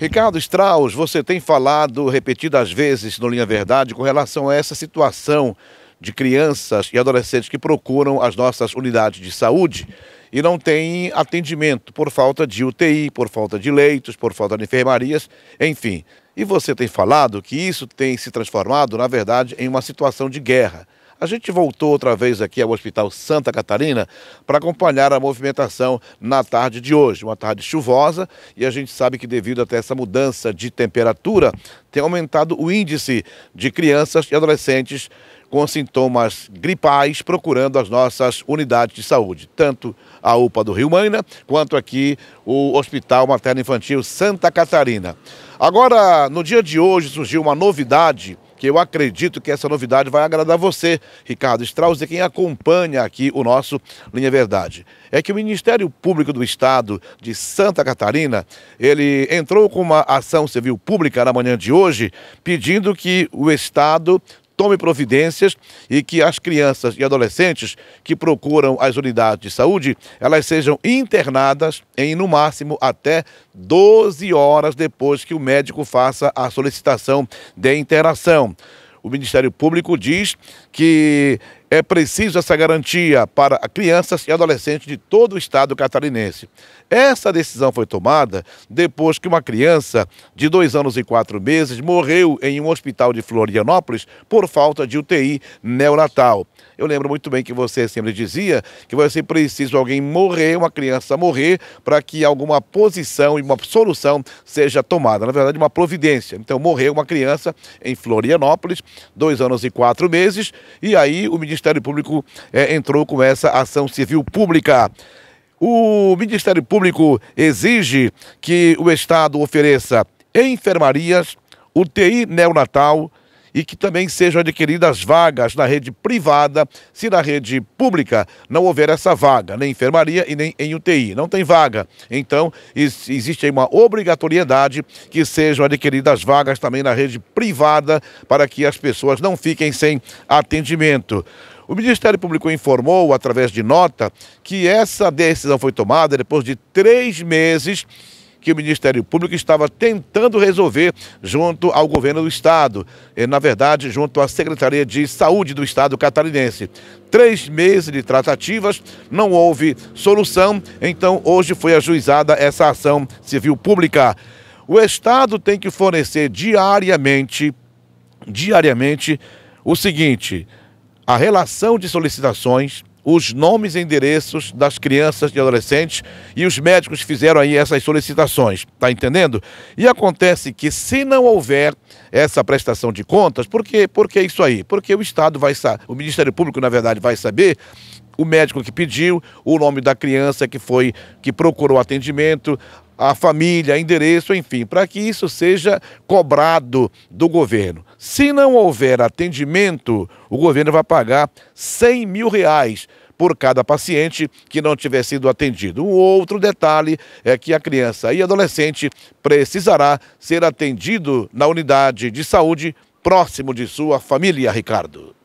Ricardo Strauss, você tem falado repetidas vezes no Linha Verdade com relação a essa situação de crianças e adolescentes que procuram as nossas unidades de saúde e não têm atendimento por falta de UTI, por falta de leitos, por falta de enfermarias, enfim. E você tem falado que isso tem se transformado, na verdade, em uma situação de guerra. A gente voltou outra vez aqui ao Hospital Santa Catarina para acompanhar a movimentação na tarde de hoje, uma tarde chuvosa, e a gente sabe que devido até essa mudança de temperatura, tem aumentado o índice de crianças e adolescentes com sintomas gripais procurando as nossas unidades de saúde, tanto a UPA do Rio Maina quanto aqui o Hospital Materno Infantil Santa Catarina. Agora, no dia de hoje surgiu uma novidade que eu acredito que essa novidade vai agradar você, Ricardo Strauss, e quem acompanha aqui o nosso Linha Verdade. É que o Ministério Público do Estado de Santa Catarina, ele entrou com uma ação civil pública na manhã de hoje, pedindo que o Estado tome providências e que as crianças e adolescentes que procuram as unidades de saúde, elas sejam internadas em, no máximo, até 12 horas depois que o médico faça a solicitação de interação. O Ministério Público diz que é preciso essa garantia para crianças e adolescentes de todo o estado catarinense. Essa decisão foi tomada depois que uma criança de dois anos e quatro meses morreu em um hospital de Florianópolis por falta de UTI neonatal. Eu lembro muito bem que você sempre dizia que vai ser preciso alguém morrer, uma criança morrer, para que alguma posição e uma solução seja tomada. Na verdade, uma providência. Então, morreu uma criança em Florianópolis, dois anos e quatro meses, e aí o ministro Ministério Público é, entrou com essa ação civil pública. O Ministério Público exige que o Estado ofereça enfermarias, UTI neonatal e que também sejam adquiridas vagas na rede privada, se na rede pública não houver essa vaga, nem enfermaria e nem em UTI. Não tem vaga. Então, existe uma obrigatoriedade que sejam adquiridas vagas também na rede privada para que as pessoas não fiquem sem atendimento. O Ministério Público informou, através de nota, que essa decisão foi tomada depois de três meses que o Ministério Público estava tentando resolver junto ao governo do Estado, e, na verdade, junto à Secretaria de Saúde do Estado catarinense. Três meses de tratativas, não houve solução, então hoje foi ajuizada essa ação civil pública. O Estado tem que fornecer diariamente, diariamente, o seguinte: a relação de solicitações, os nomes e endereços das crianças e adolescentes e os médicos fizeram aí essas solicitações, tá entendendo? E acontece que se não houver essa prestação de contas, por que Porque isso aí? Porque o Estado vai o Ministério Público, na verdade, vai saber o médico que pediu, o nome da criança que foi que procurou atendimento, a família, endereço, enfim, para que isso seja cobrado do governo. Se não houver atendimento, o governo vai pagar 100 mil reais por cada paciente que não tiver sido atendido. Um outro detalhe é que a criança e adolescente precisará ser atendido na unidade de saúde próximo de sua família, Ricardo.